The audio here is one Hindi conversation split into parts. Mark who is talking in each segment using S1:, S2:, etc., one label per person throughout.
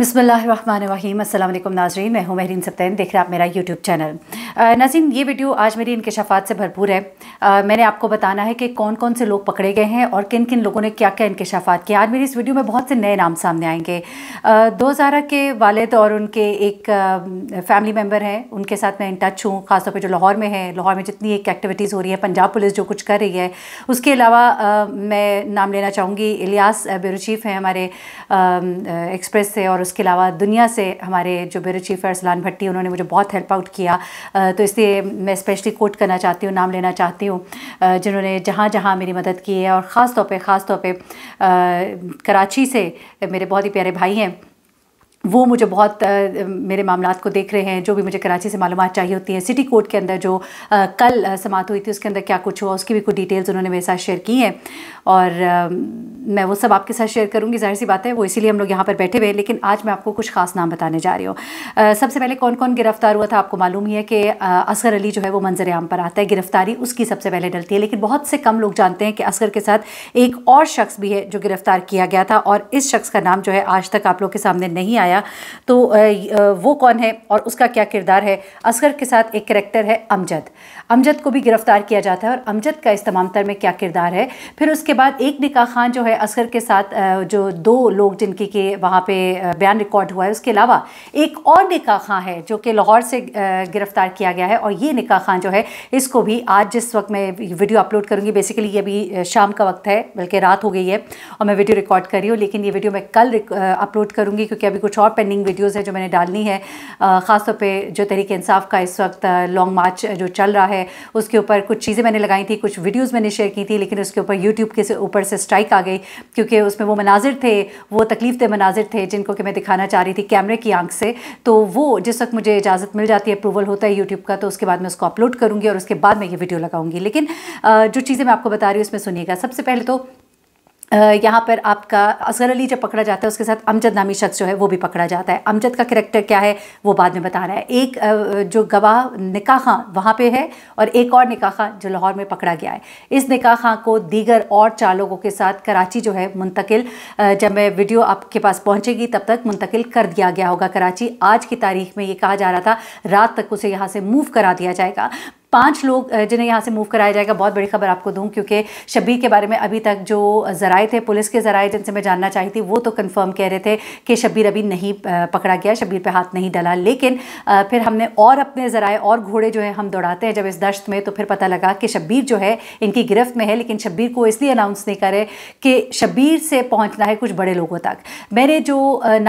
S1: बसमीम अल्लाम नाजरीन मैं हूँ महरीन सप्तैन देख रहे आप मेरा यूट्यूब चैनल नाजीन ये वीडियो आज मेरी इनकशाफात से भरपूर है आ, मैंने आपको बताना है कि कौन कौन से लोग पकड़े गए हैं और किन किन लोगों ने क्या क्या इनकशाफात किया आज मेरी इस वीडियो में बहुत से नए नाम सामने आएंगे दो जारा के वालद और उनके एक फैमिली मेम्बर हैं उनके साथ मैं इन टच हूँ ख़ासतौर पर जो लाहौर में है लाहौर में जितनी एक एक्टिविटीज़ हो रही है पंजाब पुलिस जो कुछ कर रही है उसके अलावा मैं नाम लेना चाहूँगी इलियास चीफ़ हैं हमारे एक्सप्रेस से और उसके अलावा दुनिया से हमारे जो ब्यूरो चीफ है अरसलान भट्टी उन्होंने मुझे बहुत हेल्प आउट किया तो इसलिए मैं स्पेशली कोट करना चाहती हूँ नाम लेना चाहती हूँ जिन्होंने जहाँ जहाँ मेरी मदद की है और ख़ास तौर पर ख़ास तौर पर कराची से मेरे बहुत ही प्यारे भाई हैं वो मुझे बहुत आ, मेरे मामला को देख रहे हैं जो भी मुझे कराची से मालूम चाहिए होती हैं सिटी कोर्ट के अंदर जो आ, कल समाप्त हुई थी उसके अंदर क्या कुछ हुआ उसकी भी कुछ डिटेल्स उन्होंने मेरे साथ शेयर की हैं और आ, मैं वो सब आपके साथ शेयर करूँगी जाहिर सी बात है वो इसीलिए हम लोग यहाँ पर बैठे हुए हैं लेकिन आज मैं आपको कुछ खास नाम बताने जा रही हूँ सबसे पहले कौन कौन गिरफ्तार हुआ था आपको मालूम ही है कि असगर अली जो है वो मंजर आम पर आता है गिरफ्तारी उसकी सबसे पहले डलती है लेकिन बहुत से कम लोग जानते हैं कि असगर के साथ एक और शख्स भी है जो गिरफ्तार किया गया था और इस शख्स का नाम जो है आज तक आप लोग के सामने नहीं आया आया तो वो कौन है और उसका क्या किरदार है असगर के साथ एक करेक्टर है अमजद अमजद को भी गिरफ्तार किया जाता है और अमजद का इस तमाम तर में क्या किरदार है फिर उसके बाद एक निका खान जो है असगर के साथ जो दो लोग जिनकी के वहाँ पे बयान रिकॉर्ड हुआ है उसके अलावा एक और निका खां है जो कि लाहौर से गिरफ़्तार किया गया है और ये निका खां जो है इसको भी आज जिस वक्त मैं वीडियो अपलोड करूँगी बेसिकली ये अभी शाम का वक्त है बल्कि रात हो गई है और मैं वीडियो रिकॉर्ड कर रही हूँ लेकिन ये वीडियो मैं कल अपलोड करूँगी क्योंकि अभी कुछ और और पेंडिंग वीडियोस है जो मैंने डालनी है ख़ासतौर पे पर जो तरीके इंसाफ का इस वक्त लॉन्ग मार्च जो चल रहा है उसके ऊपर कुछ चीज़ें मैंने लगाई थी कुछ वीडियोज़ मैंने शेयर की थी लेकिन उसके ऊपर यूट्यूब के ऊपर से स्ट्राइक आ गई क्योंकि उसमें वो मनाजिर थे वो तकलीफ थे मनाजिर थे जिनको कि मैं दिखाना चाह रही थी कैमरे की आंख से तो वो जिस वक्त मुझे इजाज़त मिल जाती है अप्रूवल होता है यूट्यूब का तो उसके बाद मैं उसको अपलोड करूँगी और उसके बाद मैं ये वीडियो लगाऊंगी लेकिन जो चीज़ें मैं आपको बता रही हूँ उसमें सुनिएगा सबसे पहले तो यहाँ पर आपका असगर अली जब पकड़ा जाता है उसके साथ अमजद नामी शख्स जो है वो भी पकड़ा जाता है अमजद का करेक्टर क्या है वो बाद में बताना है एक जो गवाह निका खां वहाँ पर है और एक और निका खां जो लाहौर में पकड़ा गया है इस निका खां को दीगर और चार लोगों के साथ कराची जो है मुंतकिल जब मैं वीडियो आपके पास पहुँचेगी तब तक मुंतकिल कर दिया गया होगा कराची आज की तारीख में ये कहा जा रहा था रात तक उसे यहाँ से मूव करा दिया जाएगा पाँच लोग जिन्हें यहाँ से मूव कराया जाएगा बहुत बड़ी खबर आपको दूँ क्योंकि शबीर के बारे में अभी तक जो ज़राए थे पुलिस के ज़राए जिनसे मैं जानना चाहती थी वो तो कन्फर्म कह रहे थे कि शबीर अभी नहीं पकड़ा गया शबीर पर हाथ नहीं डला लेकिन फिर हमने और अपने ज़राए और घोड़े जो है हम दौड़ाते हैं जब इस दश्त में तो फिर पता लगा कि शब्बीर जो है इनकी गिरफ्त में है लेकिन शब्बीर को इसलिए अनाउंस नहीं करे कि शब्बीर से पहुँचना है कुछ बड़े लोगों तक मैंने जो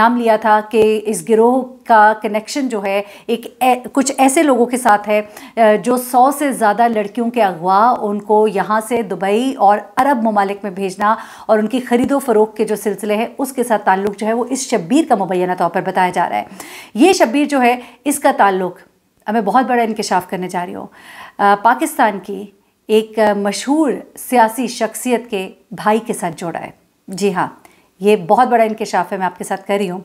S1: नाम लिया था कि इस गिरोह का कनेक्शन जो है एक कुछ ऐसे लोगों के साथ है जो सौ से ज़्यादा लड़कियों के अगवा उनको यहाँ से दुबई और अरब ममालिक में भेजना और उनकी ख़रीदो फ़रोख के जो सिलसिले हैं उसके साथ ताल्लुक जो है वो इस शब्बीर का मुबैना तौर पर बताया जा रहा है ये शब्बीर जो है इसका ताल्लुक मैं बहुत बड़ा इंकशाफ करने जा रही हूँ पाकिस्तान की एक मशहूर सियासी शख्सियत के भाई के साथ जोड़ा है जी हाँ ये बहुत बड़ा इंकशाफ है मैं आपके साथ कर रही हूँ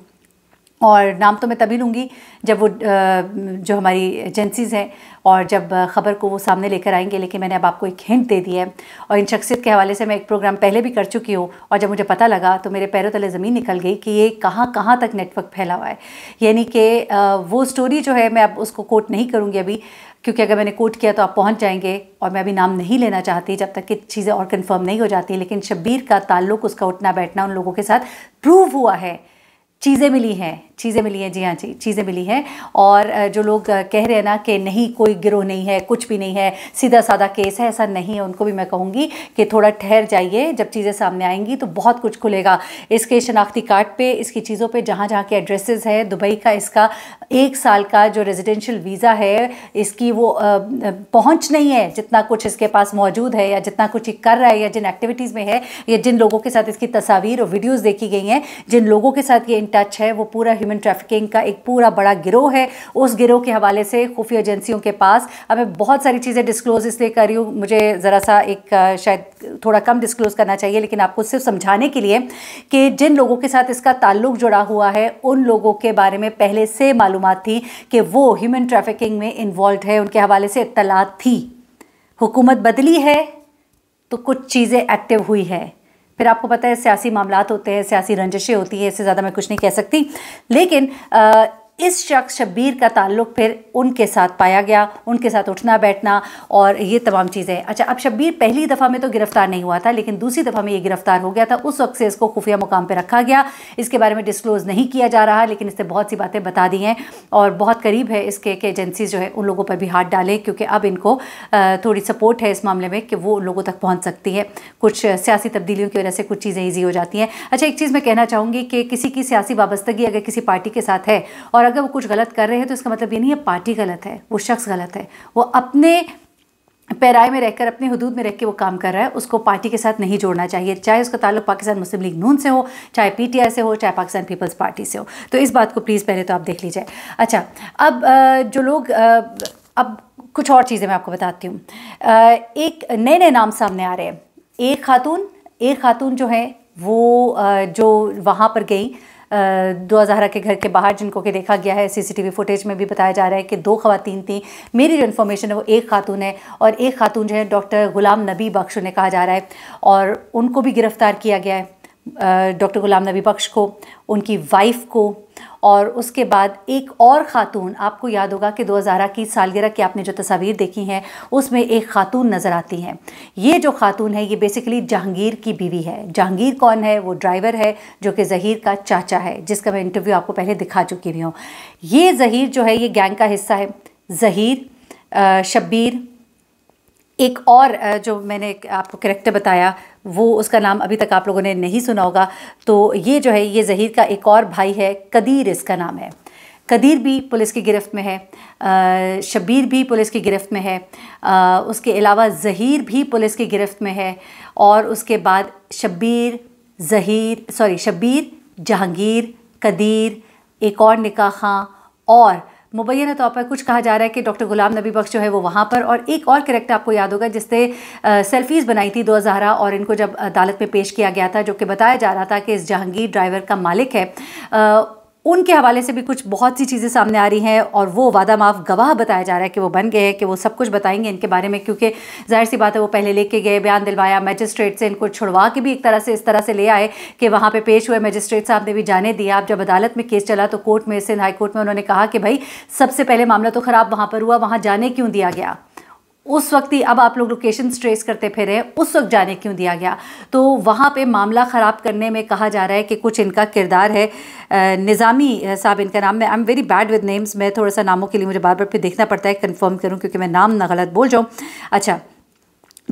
S1: और नाम तो मैं तभी लूँगी जब वो जो हमारी एजेंसीज़ हैं और जब ख़बर को वो सामने लेकर आएंगे लेकिन मैंने अब आपको एक हिंट दे दी है और इन शख्सियत के हवाले से मैं एक प्रोग्राम पहले भी कर चुकी हूँ और जब मुझे पता लगा तो मेरे पैरों तले ज़मीन निकल गई कि ये कहाँ कहाँ तक नेटवर्क फैला हुआ है यानी कि वो स्टोरी जो है मैं अब उसको कोट नहीं करूँगी अभी क्योंकि अगर मैंने कोट किया तो आप पहुंच जाएंगे और मैं अभी नाम नहीं लेना चाहती जब तक कि चीज़ें और कंफर्म नहीं हो जाती लेकिन शब्बीर का ताल्लुक उसका उठना बैठना उन लोगों के साथ प्रूव हुआ है चीज़ें मिली हैं चीज़ें मिली हैं जी हाँ जी चीज़ें मिली हैं और जो लोग कह रहे हैं ना कि नहीं कोई गिरोह नहीं है कुछ भी नहीं है सीधा साधा केस है ऐसा नहीं है उनको भी मैं कहूँगी कि थोड़ा ठहर जाइए जब चीज़ें सामने आएंगी तो बहुत कुछ खुलेगा इसके शनाख्ती कार्ड पे इसकी चीज़ों पे जहाँ जहाँ के एड्रेसेस हैं दुबई का इसका एक साल का जो रेजिडेंशल वीज़ा है इसकी वो पहुँच नहीं है जितना कुछ इसके पास मौजूद है या जितना कुछ ये कर रहा है या जिन एक्टिविटीज़ में है या जिन लोगों के साथ इसकी तस्वीर और वीडियोज़ देखी गई हैं जिन लोगों के साथ ये इन टच है वो पूरा ह्यूमन ह्यूमन ट्रैफिकिंग का एक पूरा बड़ा गिरोह है उस गिरोह के हवाले से खुफिया एजेंसियों के पास अब मैं बहुत सारी चीज़ें डिस्क्लोज इसलिए कर रही हूँ मुझे ज़रा सा एक शायद थोड़ा कम डिस्क्लोज करना चाहिए लेकिन आपको सिर्फ समझाने के लिए कि जिन लोगों के साथ इसका ताल्लुक जुड़ा हुआ है उन लोगों के बारे में पहले से मालूम थी कि वो ह्यूमन ट्रैफिकिंग में इन्वॉल्व है उनके हवाले से इतलात थी हुकूमत बदली है तो कुछ चीज़ें एक्टिव हुई है फिर आपको पता है सियासी मामला होते हैं सियासी रंजिशें होती है इससे ज़्यादा मैं कुछ नहीं कह सकती लेकिन आ, इस शख्स शब्बीर का ताल्लुक फिर उनके साथ पाया गया उनके साथ उठना बैठना और ये तमाम चीज़ें अच्छा अब शब्बीर पहली दफ़ा में तो गिरफ़्तार नहीं हुआ था लेकिन दूसरी दफ़ा में ये गिरफ़्तार हो गया था उस वक्त से इसको खुफिया मुकाम पर रखा गया इसके बारे में डिस्क्लोज़ नहीं किया जा रहा लेकिन इसने बहुत सी बातें बता दी हैं और बहुत करीब है इसके के एजेंसी जो है उन लोगों पर भी हाथ डालें क्योंकि अब इनको थोड़ी सपोर्ट है इस मामले में कि वो लोगों तक पहुँच सकती है कुछ सियासी तब्दीलियों की वजह से कुछ चीज़ें ईजी हो जाती हैं अच्छा एक चीज़ मैं कहना चाहूँगी कि किसी की सियासी वाबस्तगी अगर किसी पार्टी के साथ है और और अगर वो कुछ गलत कर रहे हैं तो इसका मतलब ये नहीं है पार्टी गलत है वो शख्स गलत है वो अपने पैराए में रहकर अपने हदूद में रह के वो काम कर रहा है उसको पार्टी के साथ नहीं जोड़ना चाहिए चाहे उसका ताल्लुक पाकिस्तान मुस्लिम लीग नून से हो चाहे पीटीआई से हो चाहे पाकिस्तान पीपल्स पार्टी से हो तो इस बात को प्लीज़ पहले तो आप देख लीजिए अच्छा अब जो लोग अब कुछ और चीज़ें मैं आपको बताती हूँ एक नए नए नाम सामने आ रहे हैं एक खातून एक खातून जो है वो जो वहाँ पर गई दो जहरा के घर के बाहर जिनको कि देखा गया है सीसीटीवी फुटेज में भी बताया जा रहा है कि दो खातन थी मेरी जो इन्फॉर्मेशन है वो एक खातून है और एक खातून जो है डॉक्टर गुलाम नबी बख्श उन्हें कहा जा रहा है और उनको भी गिरफ़्तार किया गया है डॉक्टर ग़ुलाम नबी बख्श को उनकी वाइफ को और उसके बाद एक और ख़ातून आपको याद होगा कि 2011 की सालगिरह की आपने जो तस्वीर देखी हैं उसमें एक ख़ातून नज़र आती हैं ये जो ख़ातून है ये बेसिकली जहांगीर की बीवी है जहांगीर कौन है वो ड्राइवर है जो कि जहीर का चाचा है जिसका मैं इंटरव्यू आपको पहले दिखा चुकी हुई हूँ ये जहीर जो है ये गैंग का हिस्सा है जहीर शब्बीर एक और जो मैंने आपको करेक्टर बताया वो उसका नाम अभी तक आप लोगों ने नहीं सुना होगा तो ये जो है ये जहीर का एक और भाई है कदीर इसका नाम है कदीर भी पुलिस की गिरफ्त में है शबीर भी पुलिस की गिरफ्त में है उसके अलावा जहीर भी पुलिस की गिरफ्त में है और उसके बाद शबीर जहीर सॉरी शबीर जहांगीर कदीर एक और निका खां और मुबैना तौर पर कुछ कहा जा रहा है कि डॉक्टर गुलाम नबी बख्श जो है वो वहाँ पर और एक और करेक्टर आपको याद होगा जिसने सेल्फीज़ बनाई थी दो हज़ारा और इनको जब अदालत में पेश किया गया था जो कि बताया जा रहा था कि इस जहांगीर ड्राइवर का मालिक है आ, उनके हवाले से भी कुछ बहुत सी चीज़ें सामने आ रही हैं और वो वादा माफ़ गवाह बताया जा रहा है कि वो बन गए हैं कि वो सब कुछ बताएंगे इनके बारे में क्योंकि जाहिर सी बात है वो पहले लेके गए बयान दिलवाया मजिस्ट्रेट से इनको छुड़वा के भी एक तरह से इस तरह से ले आए कि वहाँ पर पे पेश हुए मजिस्ट्रेट साहब ने भी जाने दिया अब जब अदालत में केस चला तो कोर्ट में सिंध हाई कोर्ट में उन्होंने कहा कि भाई सबसे पहले मामला तो ख़राब वहाँ पर हुआ वहाँ जाने क्यों दिया गया उस वक्त ही अब आप लोग लोकेशन ट्रेस करते फिर रहे उस वक्त जाने क्यों दिया गया तो वहाँ पे मामला ख़राब करने में कहा जा रहा है कि कुछ इनका किरदार है निज़ामी साहब इनका नाम मैं I am very bad with names मैं थोड़ा सा नामों के लिए मुझे बार बार फिर देखना पड़ता है कंफर्म करूँ क्योंकि मैं नाम ना गलत बोल जाऊँ अच्छा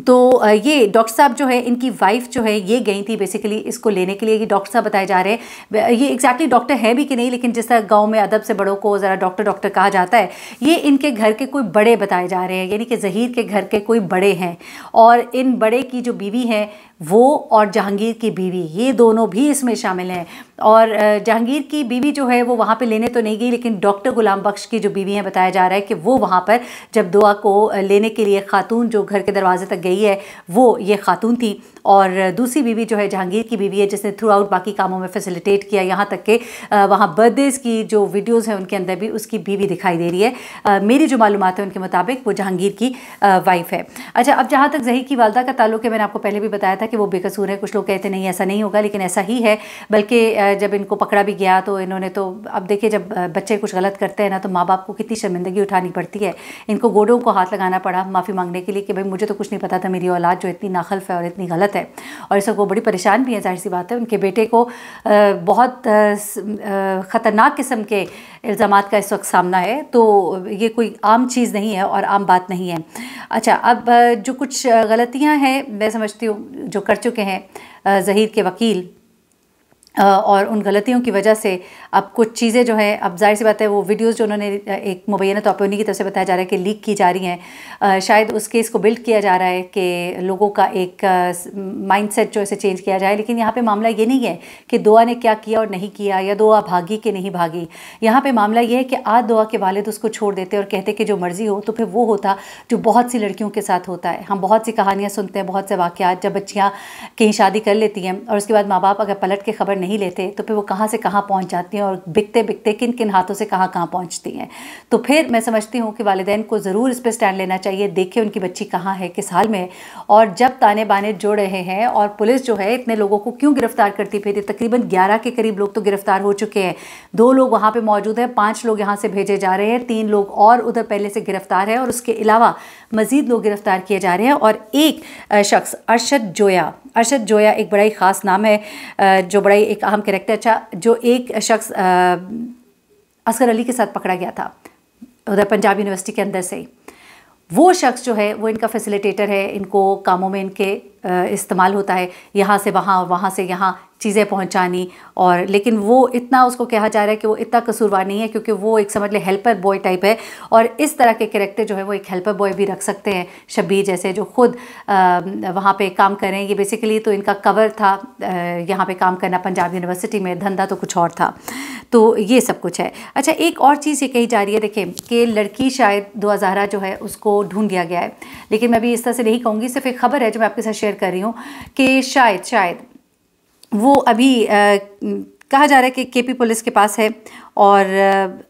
S1: तो ये डॉक्टर साहब जो है इनकी वाइफ जो है ये गई थी बेसिकली इसको लेने के लिए ये डॉक्टर साहब बताए जा रहे हैं ये एक्जैक्टली exactly डॉक्टर है भी कि नहीं लेकिन जिस तरह गाँव में अदब से बड़ों को ज़रा डॉक्टर डॉक्टर कहा जाता है ये इनके घर के कोई बड़े बताए जा रहे हैं यानी कि जहीर के घर के कोई बड़े हैं और इन बड़े की जो बीवी हैं वो और जहांगीर की बीवी ये दोनों भी इसमें शामिल हैं और जहांगीर की बीवी जो है वो वहाँ पे लेने तो नहीं गई लेकिन डॉक्टर गुलाम बख्श की जो बीवी हैं बताया जा रहा है कि वो वहाँ पर जब दुआ को लेने के लिए खातून जो घर के दरवाजे तक गई है वो ये खातून थी और दूसरी बीवी जो है जहांगीर की बीवी है जिसने थ्रू आउट बाकी कामों में फैसिलिटेट किया यहाँ तक के वहाँ बर्थडेज़ की जो वीडियोज़ हैं उनके अंदर भी उसकी बीवी दिखाई दे रही है मेरी जो मालूम है उनके मुताबिक वो जहांगीर की वाइफ है अच्छा अब जहाँ तक जही की वालदा का ताल्लुक है मैंने आपको पहले भी बताया था कि वो बेकसूर है कुछ लोग कहते नहीं ऐसा नहीं होगा लेकिन ऐसा ही है बल्कि जब इनको पकड़ा भी गया तो इन्होंने तो अब देखिए जब बच्चे कुछ गलत करते हैं ना तो माँ बाप को कितनी शर्मिंदगी उठानी पड़ती है इनको गोडों को हाथ लगाना पड़ा माफ़ी मांगने के लिए कि भाई मुझे तो कुछ नहीं पता था मेरी औलाद जो इतनी नाखल्फ है और इतनी गलत है और इस वो बड़ी परेशान भी है जाहिर सी बात है उनके बेटे को बहुत ख़तरनाक किस्म के इल्ज़ाम का इस वक्त सामना है तो ये कोई आम चीज़ नहीं है और आम बात नहीं है अच्छा अब जो कुछ गलतियाँ हैं मैं समझती हूँ जो कर चुके हैं जहीर के वकील और उन गलतियों की वजह से अब कुछ चीज़ें जो हैं अब जाहिर सी बात है वो वीडियोस जो उन्होंने एक मुबैना तोपनी की तरफ से बताया जा रहा है कि लीक की जा रही हैं शायद उस केस को बिल्ड किया जा रहा है कि लोगों का एक माइंडसेट जो इसे चेंज किया जाए लेकिन यहाँ पे मामला ये नहीं है कि दुआ ने क्या किया और नहीं किया या दुआ भागी कि नहीं भागी यहाँ पर मामला ये है कि आज दुआ के वालद उसको छोड़ देते और कहते कि जो मर्ज़ी हो तो फिर वो होता जो बहुत सी लड़कियों के साथ होता है हम बहुत सी कहानियाँ सुनते हैं बहुत से वाक़ जब बच्चियाँ कहीं शादी कर लेती हैं और उसके बाद माँ बाप अगर पलट के खबर नहीं लेते तो फिर वो कहाँ से कहाँ पहुँच जाती हैं और बिकते बिकते किन किन हाथों से कहाँ कहाँ पहुँचती हैं तो फिर मैं समझती हूँ कि वालदेन को ज़रूर इस पर स्टैंड लेना चाहिए देखें उनकी बच्ची कहाँ है किस हाल में और जब ताने बाने जुड़ रहे हैं और पुलिस जो है इतने लोगों को क्यों गिरफ्तार करती फिर तकरीबन ग्यारह के करीब लोग तो गिरफ्तार हो चुके हैं दो लोग वहाँ पर मौजूद हैं पाँच लोग यहाँ से भेजे जा रहे हैं तीन लोग और उधर पहले से गिरफ्तार है और उसके अलावा मज़ीद लोग गिरफ्तार किए जा रहे हैं और एक शख्स अरशद जोया अरशद जोया एक बड़ा ही ख़ास नाम है जो बड़ा ही एक अहम करेक्टर था अच्छा, जो एक शख्स असगर अली के साथ पकड़ा गया था उधर पंजाब यूनिवर्सिटी के अंदर से ही वो शख्स जो है वो इनका फैसिलिटेटर है इनको कामों में इनके इस्तेमाल होता है यहाँ से वहाँ वहाँ से यहाँ चीज़ें पहुँचानी और लेकिन वो इतना उसको कहा जा रहा है कि वो इतना कसूरवार नहीं है क्योंकि वो एक समझ ले हेल्पर बॉय टाइप है और इस तरह के करेक्टर जो है वो एक हेल्पर बॉय भी रख सकते हैं शबीर जैसे जो खुद वहाँ पे काम कर रहे हैं ये बेसिकली तो इनका कवर था यहाँ पे काम करना पंजाब यूनिवर्सिटी में धंधा तो कुछ और था तो ये सब कुछ है अच्छा एक और चीज़ ये कही जा रही है देखें कि लड़की शायद दो जो है उसको ढूंढ दिया गया है लेकिन मैं अभी इस तरह से नहीं कहूँगी सिर्फ एक खबर है जो मैं आपके साथ शेयर शेयर कर रही हूँ कि शायद शायद वो अभी आ, कहा जा रहा है कि केपी पुलिस के पास है और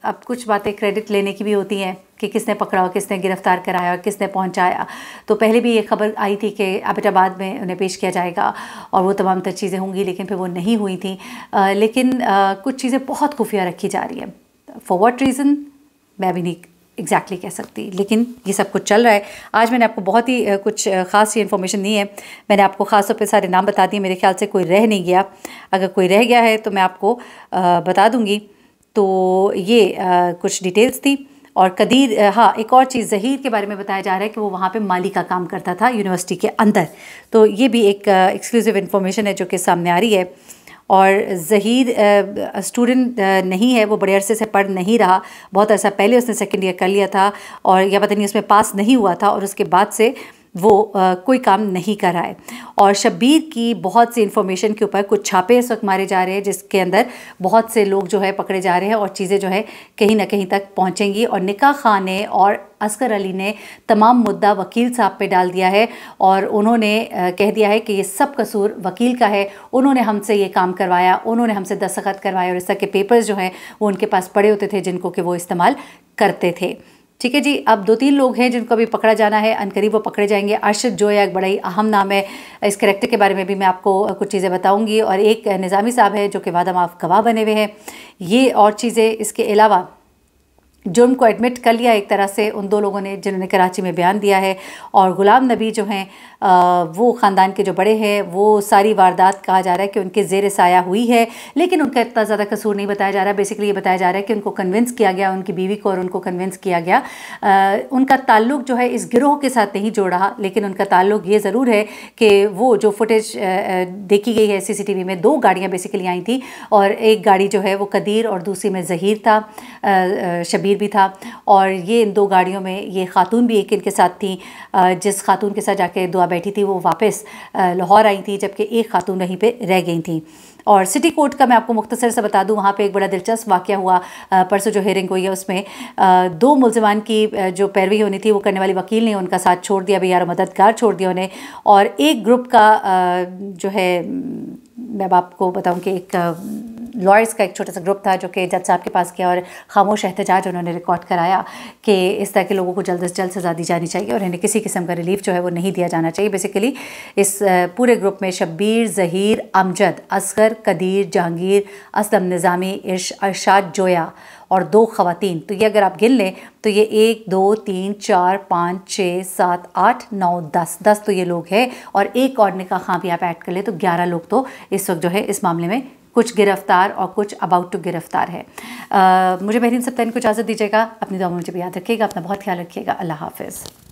S1: अब कुछ बातें क्रेडिट लेने की भी होती हैं कि किसने पकड़ा और किसने गिरफ्तार कराया और किसने पहुंचाया तो पहले भी ये खबर आई थी कि एबटाबाद में उन्हें पेश किया जाएगा और वो तमाम तर चीज़ें होंगी लेकिन फिर वो नहीं हुई थी आ, लेकिन आ, कुछ चीज़ें बहुत खुफिया रखी जा रही है फॉर वॉट रीज़न मैं अभी नहीं एग्जैक्टली exactly कह सकती लेकिन ये सब कुछ चल रहा है आज मैंने आपको बहुत ही कुछ ख़ास ये इन्फॉर्मेशन दी है मैंने आपको ख़ास तौर पर सारे नाम बता दिए मेरे ख्याल से कोई रह नहीं गया अगर कोई रह गया है तो मैं आपको बता दूँगी तो ये कुछ डिटेल्स थी और कदीर हाँ एक और चीज़ जहीर के बारे में बताया जा रहा है कि वो वहाँ पे माली का काम करता था यूनिवर्सिटी के अंदर तो ये भी एक एक्सक्लूसिव इन्फॉर्मेशन है जो कि सामने आ रही है और जहीर स्टूडेंट नहीं है वो बड़े अरसे से पढ़ नहीं रहा बहुत अर्सा पहले उसने सेकेंड ईयर कर लिया था और या पता नहीं उसमें पास नहीं हुआ था और उसके बाद से वो आ, कोई काम नहीं कर रहा है और शब्बीर की बहुत सी इन्फॉर्मेशन के ऊपर कुछ छापे इस वक्त मारे जा रहे हैं जिसके अंदर बहुत से लोग जो है पकड़े जा रहे हैं और चीज़ें जो है कहीं ना कहीं तक पहुँचेंगी और निका खान ने और असगर अली ने तमाम मुद्दा वकील साहब पे डाल दिया है और उन्होंने कह दिया है कि ये सब कसूर वकील का है उन्होंने हमसे ये काम करवाया उन्होंने हमसे दस्तखत करवाए और इस तरह के पेपर्स जो हैं वो उनके पास पड़े होते थे जिनको कि वो इस्तेमाल करते थे ठीक है जी अब दो तीन लोग हैं जिनको अभी पकड़ा जाना है अनकरीब वो पकड़े जाएंगे अर्शद जो है एक बड़ा ही अहम नाम है इस करेक्टर के बारे में भी मैं आपको कुछ चीज़ें बताऊंगी और एक निज़ामी साहब है जो कि वादा माफ़ गवाह बने हुए हैं ये और चीज़ें इसके अलावा जुर्म को एडमिट कर लिया एक तरह से उन दो लोगों ने जिन्होंने कराची में बयान दिया है और गुलाम नबी जो हैं वो ख़ानदान के जो बड़े हैं वो सारी वारदात कहा जा रहा है कि उनके जेर साया हुई है लेकिन उनका इतना ज़्यादा कसूर नहीं बताया जा रहा है बेसिकली ये बताया जा रहा है कि उनको कन्विंस किया गया उनकी बीवी को और उनको कन्विंस किया गया आ, उनका ताल्लुक जो है इस गिरोह के साथ नहीं जोड़ रहा लेकिन उनका ताल्लुक ये ज़रूर है कि वो जो फुटेज देखी गई है सी में दो गाड़ियाँ बेसिकली आई थी और एक गाड़ी जो है वो कदीर और दूसरी में जहीर था शबीर शब्बीर भी था और ये इन दो गाड़ियों में ये खातून भी एक इनके साथ थी जिस खातून के साथ जाके दुआ बैठी थी वो वापस लाहौर आई थी जबकि एक खातून वहीं पर रह गई थी और सिटी कोर्ट का मैं आपको मुख्तसर से बता दूं वहाँ पे एक बड़ा दिलचस्प वाक़ हुआ परसों जो हेयरिंग हुई है उसमें दो मुलजमान की जो पैरवी होनी थी वो करने वाली वकील ने उनका साथ छोड़ दिया भैया मददगार छोड़ दिया उन्हें और एक ग्रुप का जो है मैं आपको बताऊं कि एक लॉयर्स का एक छोटा सा ग्रुप था जो कि जज साहब के पास गया और खामोश एहतजाज उन्होंने रिकॉर्ड कराया कि इस तरह के लोगों को जल्द अज जल्द सज़ा दी जानी चाहिए और इन्हें किसी किस्म का रिलीफ जो है वो नहीं दिया जाना चाहिए बेसिकली इस पूरे ग्रुप में शब्बीर जहीर अमजद असगर कदीर जहांगीर असलम निज़ामी इर्श अरशाद जोया और दो खातन तो ये अगर आप गिन लें तो ये एक दो तीन चार पाँच छः सात आठ नौ दस दस तो ये लोग हैं और एक और निका खां भी आप ऐड कर लें तो ग्यारह लोग तो इस वक्त जो है इस मामले में कुछ गिरफ्तार और कुछ अबाउट टू गिरफ्तार है आ, मुझे बहरीन सप्ताह को इजाज़त दीजिएगा अपनी दुआ मुझे भी याद रखिएगा अपना बहुत ख्याल रखिएगा अल्लाह हाफिज़